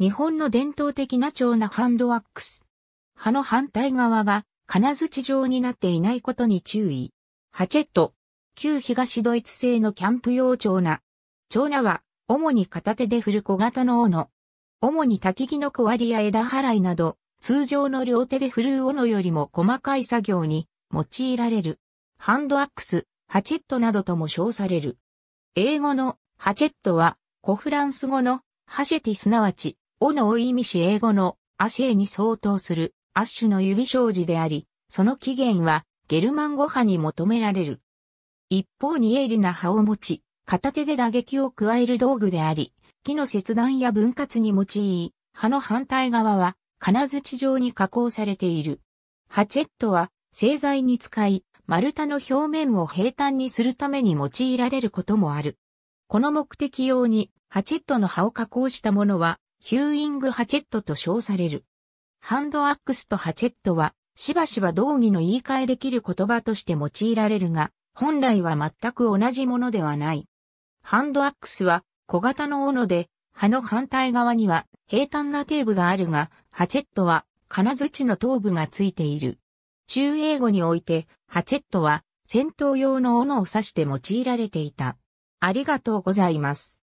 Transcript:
日本の伝統的な長なハンドワックス。葉の反対側が金槌状になっていないことに注意。ハチェット。旧東ドイツ製のキャンプ用長な。長なは、主に片手で振る小型の斧。主に焚き木の小割りや枝払いなど、通常の両手で振るう斧よりも細かい作業に用いられる。ハンドアックス、ハチェットなどとも称される。英語のハチェットは、古フランス語のハシェティすなわちおの多い意味し英語のアシエに相当するアッシュの指障子であり、その起源はゲルマン語派に求められる。一方に鋭利な葉を持ち、片手で打撃を加える道具であり、木の切断や分割に用い、葉の反対側は金槌状に加工されている。ハチェットは製材に使い、丸太の表面を平坦にするために用いられることもある。この目的用にハチェットの葉を加工したものはヒューイング・ハチェットと称される。ハンドアックスとハチェットは、しばしば同義の言い換えできる言葉として用いられるが、本来は全く同じものではない。ハンドアックスは小型の斧で、刃の反対側には平坦なテーブがあるが、ハチェットは金槌の頭部がついている。中英語において、ハチェットは戦闘用の斧を指して用いられていた。ありがとうございます。